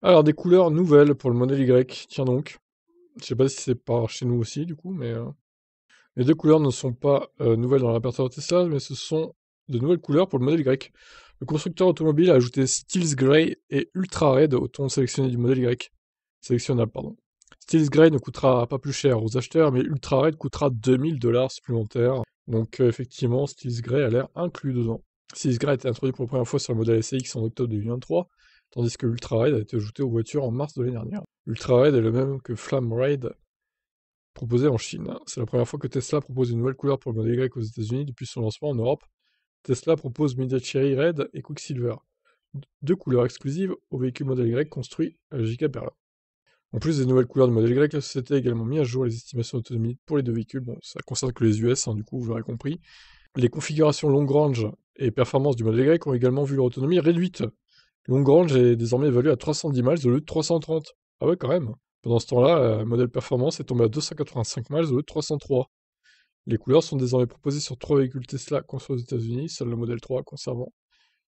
Alors, des couleurs nouvelles pour le modèle Y. Tiens donc. Je sais pas si c'est par chez nous aussi, du coup, mais... Euh, les deux couleurs ne sont pas euh, nouvelles dans de Tesla, mais ce sont de nouvelles couleurs pour le modèle Y. Le constructeur automobile a ajouté Steels Grey et Ultra Red au ton sélectionné du modèle Y. Sélectionnable, pardon. Steels Grey ne coûtera pas plus cher aux acheteurs, mais Ultra Red coûtera 2000 dollars supplémentaires. Donc euh, effectivement, Steels Grey a l'air inclus dedans. Steels Grey a été introduit pour la première fois sur le modèle SX en octobre 2023 tandis que Ultra Red a été ajouté aux voitures en mars de l'année dernière. Ultra raid est le même que Flam Red proposé en Chine. C'est la première fois que Tesla propose une nouvelle couleur pour le modèle Y aux États-Unis depuis son lancement en Europe. Tesla propose Midnight Cherry Red et Quicksilver, deux couleurs exclusives aux véhicules modèle Y construits à GK Berlin. En plus des nouvelles couleurs du modèle Y, la également mis à jour les estimations d'autonomie pour les deux véhicules. Bon, ça concerne que les US, hein, du coup, vous l'aurez compris. Les configurations long range et performance du modèle Y ont également vu leur autonomie réduite Range est désormais évalué à 310 miles au lieu de 330. Ah ouais, quand même. Pendant ce temps-là, le modèle performance est tombé à 285 miles au lieu de 303. Les couleurs sont désormais proposées sur trois véhicules Tesla construits aux États-Unis, seul le modèle 3 conservant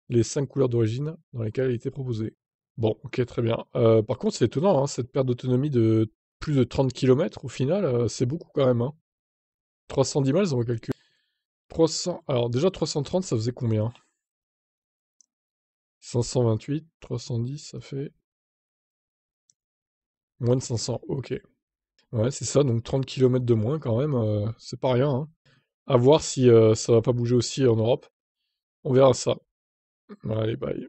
les cinq couleurs d'origine dans lesquelles il était proposé. Bon, ok, très bien. Euh, par contre, c'est étonnant, hein, cette perte d'autonomie de plus de 30 km, au final, euh, c'est beaucoup quand même. Hein. 310 miles, on va calculer. 300... Alors déjà 330, ça faisait combien 528, 310, ça fait moins de 500. Ok. Ouais, c'est ça, donc 30 km de moins quand même, euh, c'est pas rien. Hein. À voir si euh, ça va pas bouger aussi en Europe. On verra ça. Allez, bye.